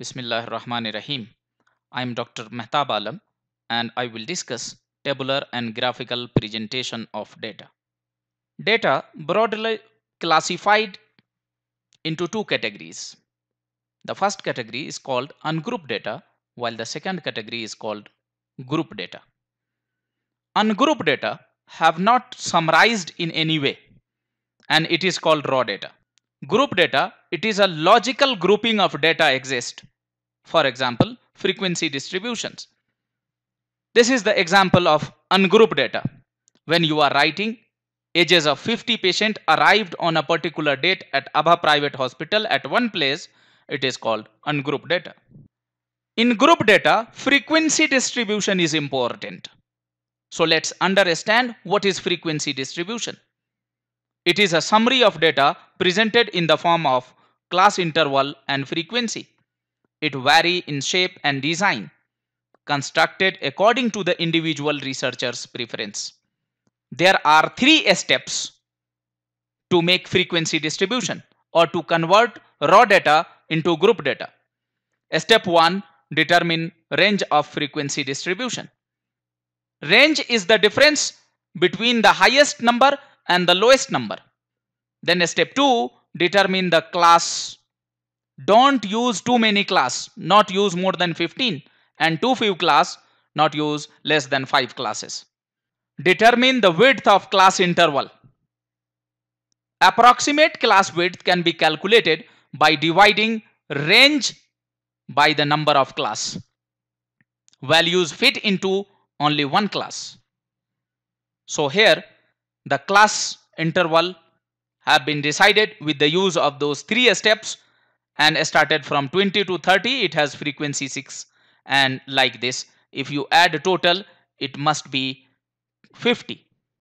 Bismillah Rahman Rahim. I am Dr. Mehtab Alam and I will discuss tabular and graphical presentation of data. Data broadly classified into two categories. The first category is called ungrouped data while the second category is called group data. Ungrouped data have not summarized in any way and it is called raw data. Group data, it is a logical grouping of data exist. For example, frequency distributions. This is the example of ungrouped data. When you are writing, ages of 50 patient arrived on a particular date at Abha Private Hospital at one place, it is called ungrouped data. In group data, frequency distribution is important. So let's understand what is frequency distribution. It is a summary of data presented in the form of class interval and frequency. It vary in shape and design, constructed according to the individual researcher's preference. There are three steps to make frequency distribution or to convert raw data into group data. Step 1. Determine range of frequency distribution. Range is the difference between the highest number and the lowest number. Then step 2, determine the class. Don't use too many class, not use more than 15 and too few class, not use less than 5 classes. Determine the width of class interval. Approximate class width can be calculated by dividing range by the number of class. Values fit into only one class. So here the class interval have been decided with the use of those three steps and started from 20 to 30 it has frequency 6 and like this if you add total it must be 50